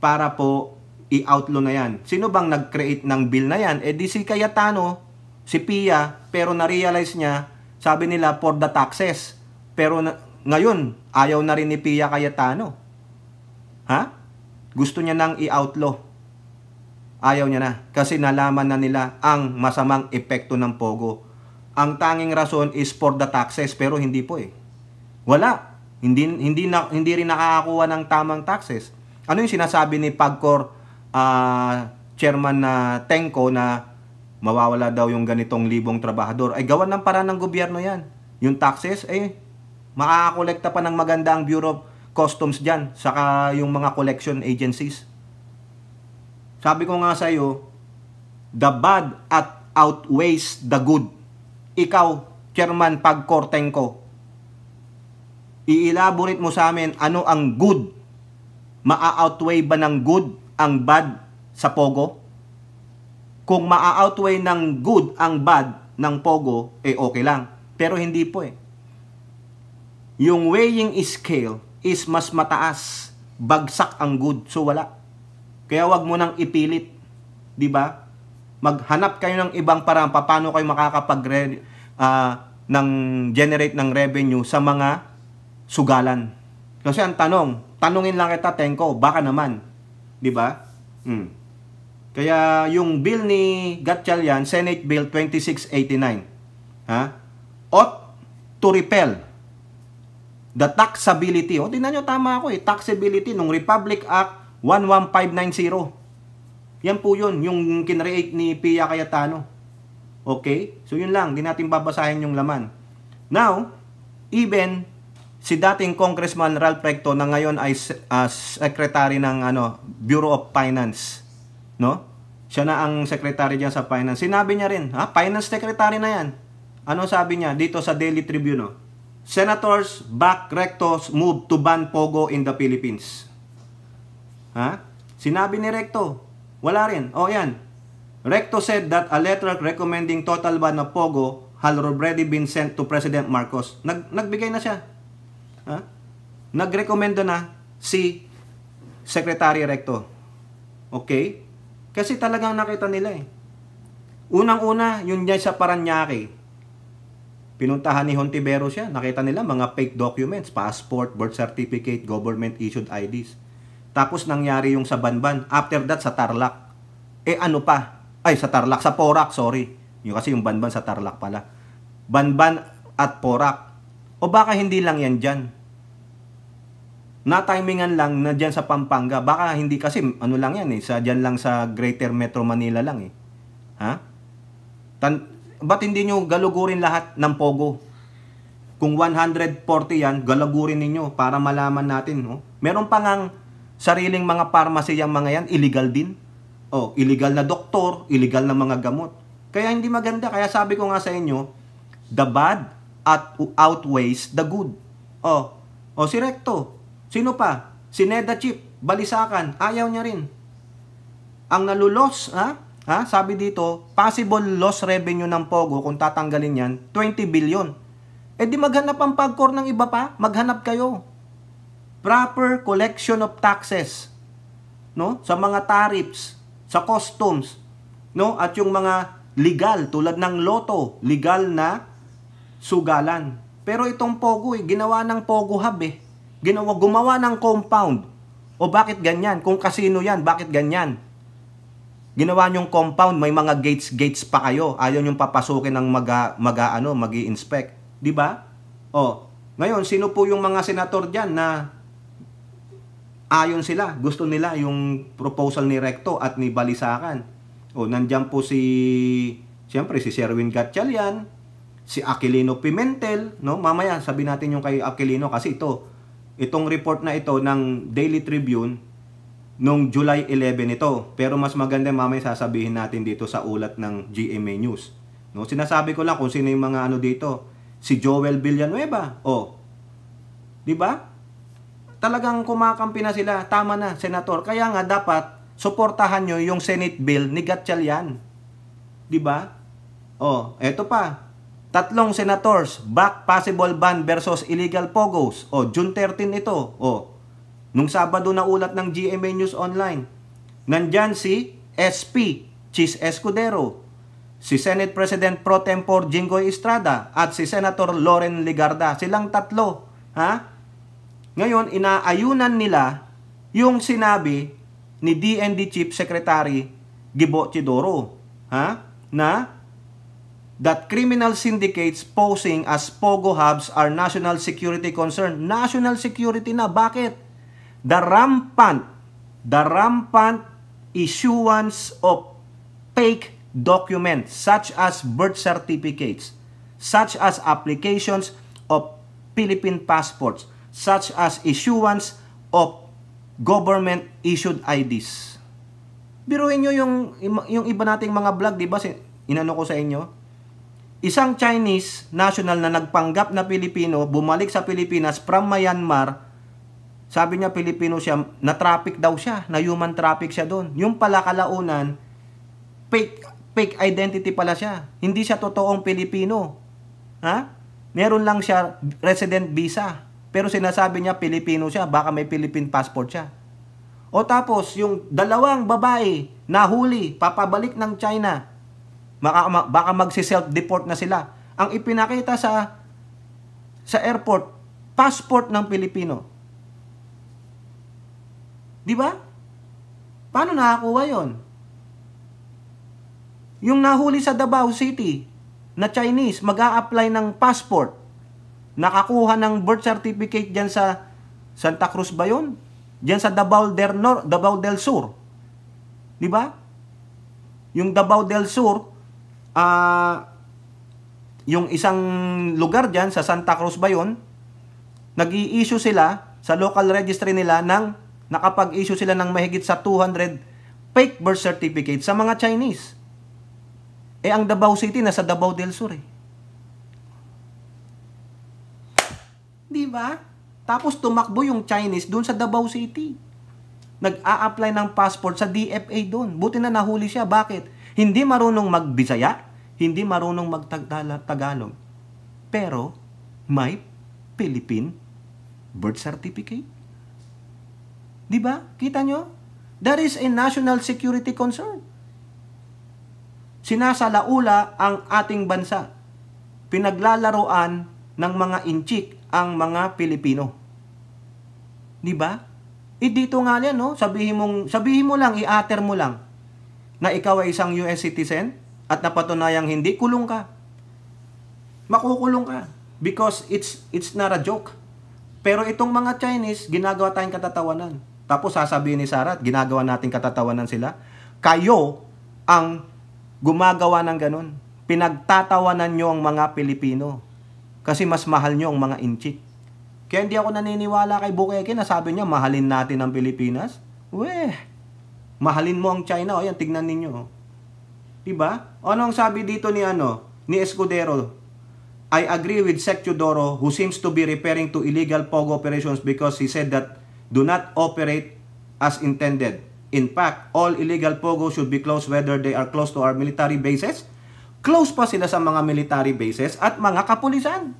para po i-outlaw na yan. Sino bang nag-create ng bill na yan? E di si Cayetano, si Pia, pero na-realize niya, sabi nila for the taxes. Pero na- ngayon, ayaw na rin ni Pia Cayetano. Ha? Gusto niya nang i-outlaw. Ayaw niya na. Kasi nalaman na nila ang masamang epekto ng Pogo. Ang tanging rason is for the taxes, pero hindi po eh. Wala hindi hindi na, hindi rin nakakakuha ng tamang taxes. Ano yung sinasabi ni Pagcor uh, chairman na Tenko na mawawala daw yung ganitong libong trabahador. Ay gawan ng paraan ng gobyerno 'yan. Yung taxes eh makakakolekta pa ng maganda ang Bureau of Customs diyan saka yung mga collection agencies. Sabi ko nga sa iyo, the bad at outweighs the good. Ikaw, Chairman Pagcor Tenko, i-elaborate mo sa amin ano ang good. ma outweigh ba ng good ang bad sa Pogo? Kung ma outweigh ng good ang bad ng Pogo, eh okay lang. Pero hindi po eh. Yung weighing scale is mas mataas. Bagsak ang good. So wala. Kaya wag mo nang ipilit. 'Di ba? Maghanap kayo ng ibang paraan paano kayo makakapag uh, ah, ng generate ng revenue sa mga sugalan. Kasi ang tanong, tanungin lang kita, Tenko, baka naman. Di ba? Mm. Kaya yung bill ni Gatchalian, Senate Bill 2689, ha? ought to repel the taxability. O, tinan nyo, tama ako eh. Taxability nung Republic Act 11590. Yan po yun, yung kinreate ni Pia Cayetano. Okay? So, yun lang. Di natin babasahin yung laman. Now, even si dating Congressman Ralph Recto na ngayon ay uh, secretary ng ano Bureau of Finance, no? Siya na ang secretary diyan sa finance. Sinabi niya rin, ha, ah, finance secretary na 'yan. Ano sabi niya dito sa Daily Tribune? No? Oh? Senators back Recto's move to ban pogo in the Philippines. Ha? Sinabi ni Recto, wala rin. oh, yan. Recto said that a letter recommending total ban of pogo had already been sent to President Marcos. Nag nagbigay na siya Ha? Nagrekomenda na si Secretary Recto. Okay? Kasi talagang nakita nila eh. Unang-una, yun dyan sa Paranaque. Pinuntahan ni Hontiveros siya. Nakita nila mga fake documents, passport, birth certificate, government-issued IDs. Tapos nangyari yung sa Banban. After that, sa Tarlac. Eh ano pa? Ay, sa Tarlac. Sa Porac, sorry. Yung kasi yung Banban sa Tarlac pala. Banban at Porac. O baka hindi lang yan dyan na timingan lang na diyan sa Pampanga. Baka hindi kasi, ano lang yan eh, sa diyan lang sa Greater Metro Manila lang eh. Ha? Tan Ba't hindi niyo galugurin lahat ng Pogo? Kung 140 yan, galugurin niyo para malaman natin. No? Meron pa ngang sariling mga pharmacy yung mga yan, illegal din. oh illegal na doktor, illegal na mga gamot. Kaya hindi maganda. Kaya sabi ko nga sa inyo, the bad at outweighs the good. oh oh si Recto, Sino pa? Si Neda Chip, Balisakan, ayaw niya rin. Ang nalulos, ha? Ha? Sabi dito, possible loss revenue ng Pogo kung tatanggalin yan, 20 billion. E di maghanap ang pagkor ng iba pa, maghanap kayo. Proper collection of taxes, no? Sa mga tariffs, sa customs, no? At yung mga legal tulad ng loto, legal na sugalan. Pero itong Pogo, eh, ginawa ng Pogo Hub eh ginawa, gumawa ng compound. O bakit ganyan? Kung kasino yan, bakit ganyan? Ginawa niyong compound, may mga gates-gates pa kayo. Ayaw niyong papasukin ng maga, maga ano, mag inspect Di ba? O, ngayon, sino po yung mga senator dyan na ayon sila, gusto nila yung proposal ni Recto at ni Balisakan? O, nandyan po si, siyempre, si Sherwin Gatchalian, si Aquilino Pimentel, no? Mamaya, sabi natin yung kay Aquilino kasi ito, itong report na ito ng Daily Tribune nung July 11 ito. Pero mas maganda mamaya sasabihin natin dito sa ulat ng GMA News. No, sinasabi ko lang kung sino yung mga ano dito. Si Joel Villanueva. Oh. 'Di ba? Talagang kumakampi na sila. Tama na, senator. Kaya nga dapat suportahan nyo yung Senate bill ni Gatchalian. 'Di ba? Oh, eto pa. Tatlong senators, back possible ban versus illegal pogos. O, June 13 ito. O, nung Sabado na ulat ng GMA News Online. Nandyan si SP, Chis Escudero, si Senate President Pro Tempore Jingoy Estrada at si Senator Loren Ligarda. Silang tatlo, ha? Ngayon, inaayunan nila yung sinabi ni DND Chief Secretary Gibo Chidoro, ha? Na that criminal syndicates posing as pogo hubs are national security concern. National security na. Bakit? The rampant, the rampant issuance of fake documents such as birth certificates, such as applications of Philippine passports, such as issuance of government-issued IDs. Biruin nyo yung, yung iba nating mga vlog, di ba? Inano ko sa inyo, Isang Chinese national na nagpanggap na Pilipino bumalik sa Pilipinas from Myanmar. Sabi niya Pilipino siya, na traffic daw siya, na human traffic siya doon. Yung pala kalaunan, fake, fake identity pala siya. Hindi siya totoong Pilipino. Ha? Meron lang siya resident visa. Pero sinasabi niya Pilipino siya, baka may Philippine passport siya. O tapos, yung dalawang babae nahuli papabalik ng China, Baka, ma, baka magsi-self-deport na sila. Ang ipinakita sa sa airport, passport ng Pilipino. Di ba? Paano nakakuha yon? Yung nahuli sa Davao City na Chinese, mag apply ng passport. Nakakuha ng birth certificate dyan sa Santa Cruz ba yun? Dyan sa Davao del, Nor Davao del Sur. Di ba? Yung Davao del Sur, uh, yung isang lugar dyan, sa Santa Cruz ba yun, nag-i-issue sila sa local registry nila ng nakapag-issue sila ng mahigit sa 200 fake birth certificate sa mga Chinese. Eh ang Davao City nasa Davao del Sur eh. Di ba? Tapos tumakbo yung Chinese doon sa Davao City. Nag-a-apply ng passport sa DFA doon. Buti na nahuli siya. Bakit? Hindi marunong magbisaya, hindi marunong magtagalog. Pero may Philippine birth certificate. 'Di ba? Kita nyo? That is a national security concern. Sinasalaula ang ating bansa. Pinaglalaruan ng mga inchik ang mga Pilipino. 'Di ba? E dito nga 'yan, no? Sabihin mong sabihin mo lang, i iater mo lang na ikaw ay isang US citizen at napatunayang hindi, kulong ka. Makukulong ka because it's it's not a joke. Pero itong mga Chinese, ginagawa tayong katatawanan. Tapos sasabihin ni Sarat, ginagawa natin katatawanan sila. Kayo ang gumagawa ng ganun. Pinagtatawanan nyo ang mga Pilipino. Kasi mas mahal nyo ang mga inchik. Kaya hindi ako naniniwala kay Bukeke na sabi niya, mahalin natin ang Pilipinas. Weh, Mahalin mo ang China. O yan, tignan ninyo. Oh. Diba? O ano ang sabi dito ni ano? Ni Escudero. I agree with Sec Teodoro who seems to be referring to illegal POGO operations because he said that do not operate as intended. In fact, all illegal POGO should be closed whether they are close to our military bases. Close pa sila sa mga military bases at mga kapulisan.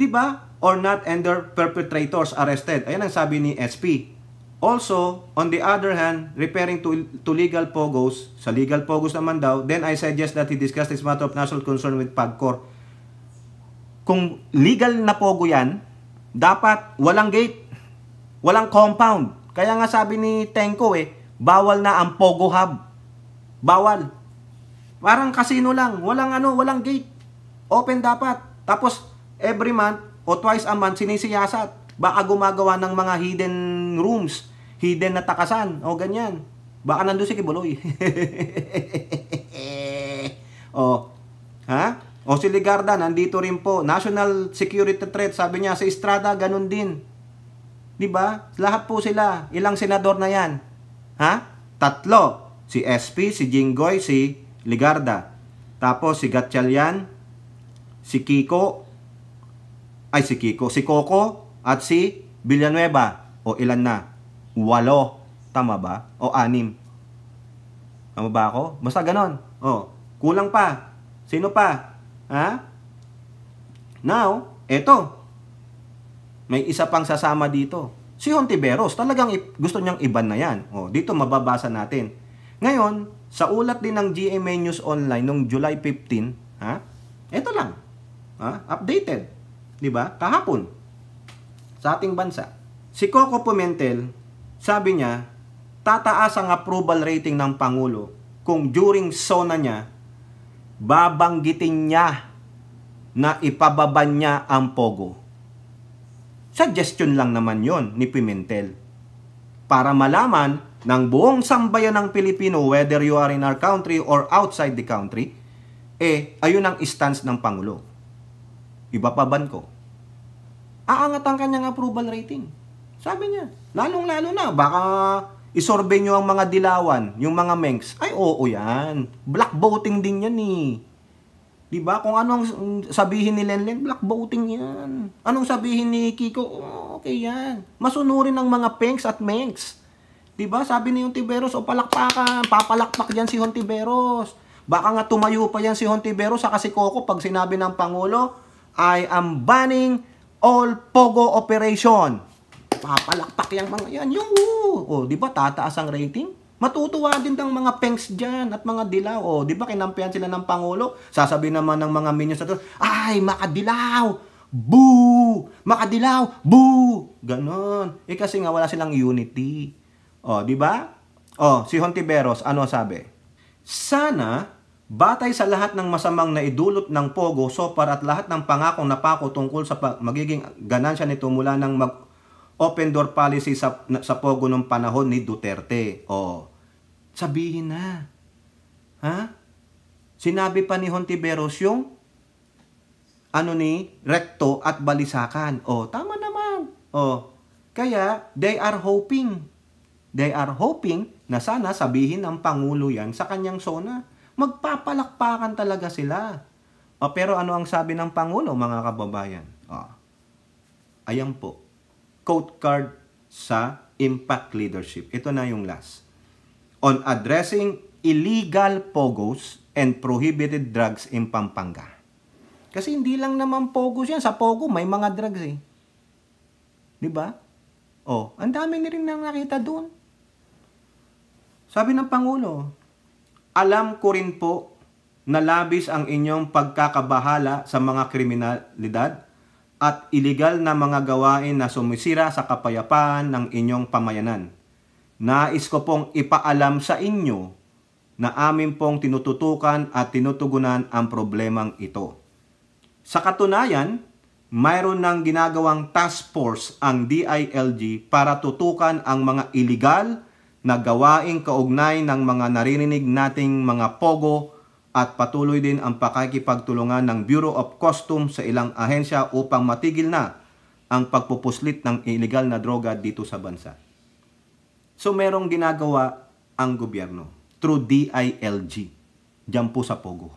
'Di ba? Or not and their perpetrators arrested. Ayan ang sabi ni SP. Also, on the other hand, referring to, to legal POGOs, sa legal POGOs naman daw, then I suggest that he discuss this matter of national concern with PAGCOR. Kung legal na POGO yan, dapat walang gate, walang compound. Kaya nga sabi ni Tenko eh, bawal na ang POGO hub. Bawal. Parang kasino lang, walang ano, walang gate. Open dapat. Tapos, every month o twice a month, sinisiyasat. Baka gumagawa ng mga hidden rooms hidden na takasan. O, ganyan. Baka nandun si Kibuloy. o, ha? O si Ligarda, nandito rin po. National security threat, sabi niya. Sa Estrada, ganun din. 'Di ba? Lahat po sila. Ilang senador na yan? Ha? Tatlo. Si SP, si Jinggoy, si Ligarda. Tapos si Gatchalian, si Kiko, ay si Kiko, si Coco, at si Villanueva. O ilan na? walo. Tama ba? O anim. Tama ba ako? Basta ganon. O, kulang pa. Sino pa? Ha? Now, eto. May isa pang sasama dito. Si Hontiveros, talagang gusto niyang iban na yan. O, dito mababasa natin. Ngayon, sa ulat din ng GMA News Online noong July 15, ha? Ito lang. Ha? Updated. 'Di ba? Kahapon. Sa ating bansa. Si Coco Pimentel, sabi niya, tataas ang approval rating ng Pangulo kung during SONA niya, babanggitin niya na ipababa niya ang POGO. Suggestion lang naman yon ni Pimentel. Para malaman ng buong sambayan ng Pilipino whether you are in our country or outside the country, eh, ayun ang stance ng Pangulo. Iba pa ban ko. Aangat ang kanyang approval rating. Sabi niya, Lalong-lalo na, baka isorbe nyo ang mga dilawan, yung mga mengs. Ay, oo yan. Black voting din yan eh. Diba? Kung ano ang sabihin ni Lenlen, black voting yan. Anong sabihin ni Kiko, oh, okay yan. Masunurin ang mga pengs at mengs. Diba? Sabi ni Hontiveros, o palakpakan, papalakpak yan si Hontiveros. Baka nga tumayo pa yan si Hontiveros sa kasi Coco pag sinabi ng Pangulo, I am banning all Pogo operation papalakpak yung mga yan. Yung, oh, oh, di ba tataas ang rating? Matutuwa din ng mga pengs dyan at mga dilaw. O, oh, di ba kinampihan sila ng Pangulo? Sasabi naman ng mga minions na ay, makadilaw! Boo! Makadilaw! Boo! Ganon. Eh kasi nga wala silang unity. O, oh, di ba? O, oh, si Hontiveros, ano sabi? Sana, batay sa lahat ng masamang naidulot ng Pogo, so para at lahat ng pangakong napako tungkol sa magiging ganansya nito mula ng mag open door policy sa, sa Pogo nung panahon ni Duterte. O, sabihin na. Ha? Sinabi pa ni Hontiveros yung ano ni Recto at Balisakan. O, tama naman. O, kaya they are hoping. They are hoping na sana sabihin ng Pangulo yan sa kanyang zona. Magpapalakpakan talaga sila. O, pero ano ang sabi ng Pangulo, mga kababayan? O, ayan po quote card sa impact leadership. Ito na yung last. On addressing illegal pogos and prohibited drugs in Pampanga. Kasi hindi lang naman pogos yan. Sa pogo, may mga drugs eh. Di ba? Oh, ang dami na rin nang nakita doon. Sabi ng Pangulo, alam ko rin po na labis ang inyong pagkakabahala sa mga kriminalidad at ilegal na mga gawain na sumisira sa kapayapaan ng inyong pamayanan. Nais ko pong ipaalam sa inyo na amin pong tinututukan at tinutugunan ang problemang ito. Sa katunayan, mayroon ng ginagawang task force ang DILG para tutukan ang mga ilegal na gawain kaugnay ng mga naririnig nating mga pogo at patuloy din ang pakikipagtulungan ng Bureau of Customs sa ilang ahensya upang matigil na ang pagpupuslit ng illegal na droga dito sa bansa. So merong ginagawa ang gobyerno through DILG, dyan po sa Pogo.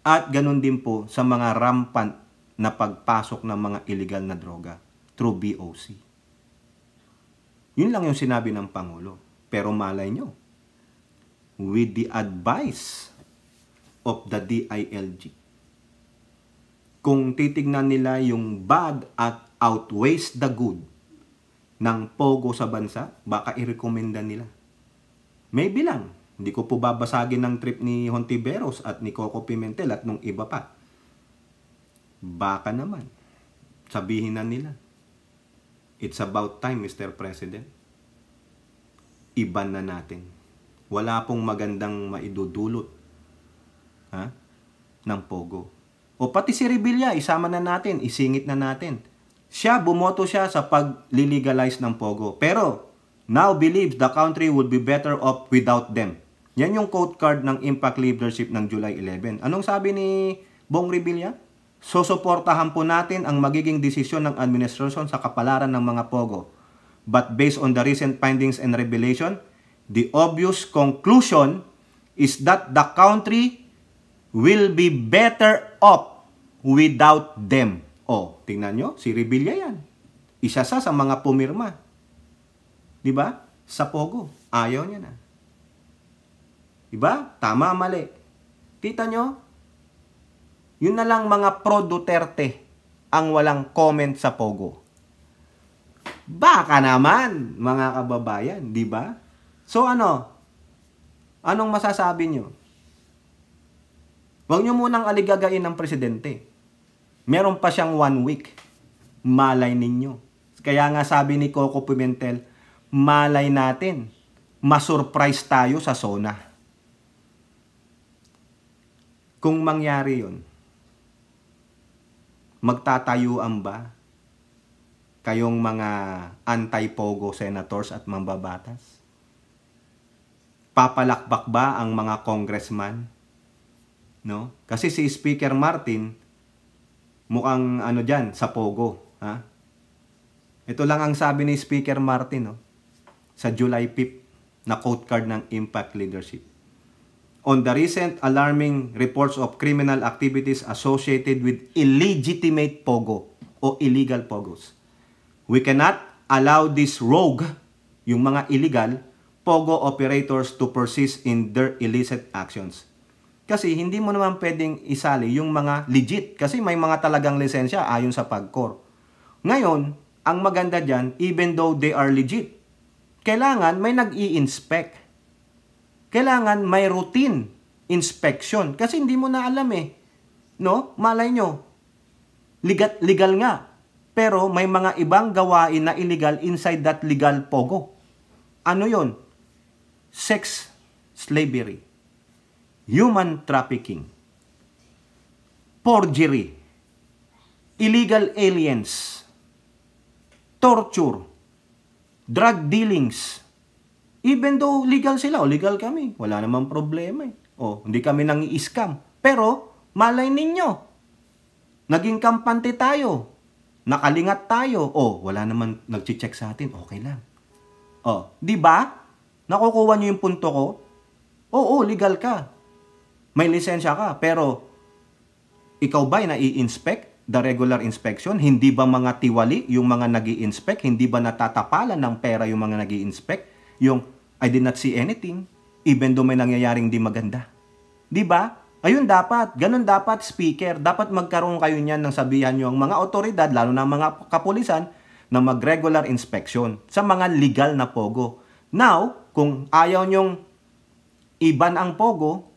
At ganun din po sa mga rampant na pagpasok ng mga illegal na droga through BOC. Yun lang yung sinabi ng Pangulo. Pero malay nyo, with the advice of the DILG. Kung titignan nila yung bad at outweighs the good ng pogo sa bansa, baka irekomenda nila. Maybe lang. Hindi ko po babasagin ng trip ni Hontiveros at ni Coco Pimentel at nung iba pa. Baka naman. Sabihin na nila. It's about time, Mr. President. Iban na natin. Wala pong magandang maidudulot ha? ng Pogo. O pati si Rebilla, isama na natin, isingit na natin. Siya, bumoto siya sa pag-legalize ng Pogo. Pero, now believes the country would be better off without them. Yan yung quote card ng Impact Leadership ng July 11. Anong sabi ni Bong Revilla? Sosuportahan po natin ang magiging desisyon ng administration sa kapalaran ng mga Pogo. But based on the recent findings and revelation, the obvious conclusion is that the country will be better off without them. O, tingnan nyo, si Rebilla yan. Isa sa sa mga pumirma. Di ba? Sa Pogo. Ayaw niya na. Di ba? Tama, mali. Tita nyo? Yun na lang mga pro Duterte ang walang comment sa Pogo. Baka naman, mga kababayan, di ba? So ano? Anong masasabi niyo? Huwag nyo munang aligagain ng presidente. Meron pa siyang one week. Malay ninyo. Kaya nga sabi ni Coco Pimentel, malay natin. Masurprise tayo sa SONA. Kung mangyari yon, magtatayuan ba kayong mga anti-pogo senators at mambabatas? Papalakbak ba ang mga congressman no? Kasi si Speaker Martin mukhang ano diyan sa pogo, ha? Ito lang ang sabi ni Speaker Martin, no? Sa July 5 na quote card ng Impact Leadership. On the recent alarming reports of criminal activities associated with illegitimate pogo o illegal pogos. We cannot allow this rogue, yung mga illegal, pogo operators to persist in their illicit actions kasi hindi mo naman pwedeng isali yung mga legit. Kasi may mga talagang lisensya ayon sa pagkor. Ngayon, ang maganda dyan, even though they are legit, kailangan may nag inspect Kailangan may routine inspection. Kasi hindi mo na alam eh. No? Malay nyo, legal, legal nga. Pero may mga ibang gawain na illegal inside that legal pogo. Ano yon? Sex slavery human trafficking, forgery, illegal aliens, torture, drug dealings, even though legal sila, o oh, legal kami, wala namang problema eh. O, oh, hindi kami nang i-scam. Pero, malay ninyo, naging kampante tayo, nakalingat tayo, o, oh, wala naman nag-check sa atin, okay lang. O, di ba? Nakukuha niyo yung punto ko? Oo, legal ka. May lisensya ka, pero ikaw ba nai-inspect the regular inspection? Hindi ba mga tiwali yung mga nag inspect Hindi ba natatapalan ng pera yung mga nag inspect Yung, I did not see anything, even though may nangyayaring di maganda. Di ba? Ayun dapat, ganun dapat speaker, dapat magkaroon kayo niyan ng sabihan nyo ang mga otoridad, lalo na mga kapulisan, na mag-regular inspection sa mga legal na pogo. Now, kung ayaw nyong iban ang pogo,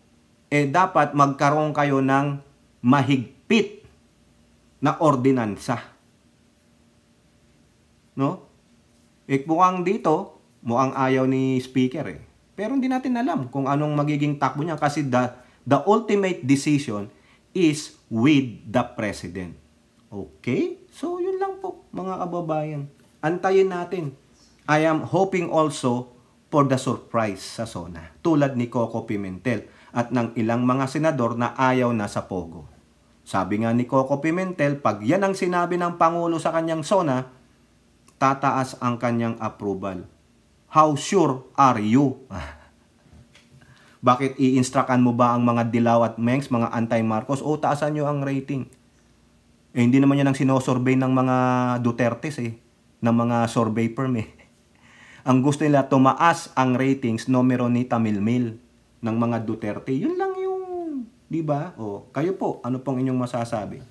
eh dapat magkaroon kayo ng mahigpit na ordinansa. No? Eh mukhang dito, mukhang ayaw ni speaker eh. Pero hindi natin alam kung anong magiging takbo niya kasi the, the ultimate decision is with the president. Okay? So yun lang po mga kababayan. Antayin natin. I am hoping also for the surprise sa Sona. Tulad ni Coco Pimentel at ng ilang mga senador na ayaw na sa Pogo. Sabi nga ni Coco Pimentel, pag yan ang sinabi ng Pangulo sa kanyang zona, tataas ang kanyang approval. How sure are you? Bakit i-instructan mo ba ang mga Dilaw at Mengs, mga anti-Marcos? O taasan nyo ang rating. Eh, hindi naman yan ang sinosurvey ng mga Dutertes eh. Ng mga survey firm eh. ang gusto nila tumaas ang ratings numero ni Tamilmil ng mga Duterte. Yun lang yung, di ba? O, kayo po, ano pong inyong masasabi?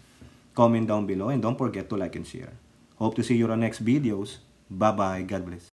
Comment down below and don't forget to like and share. Hope to see you on next videos. Bye-bye. God bless.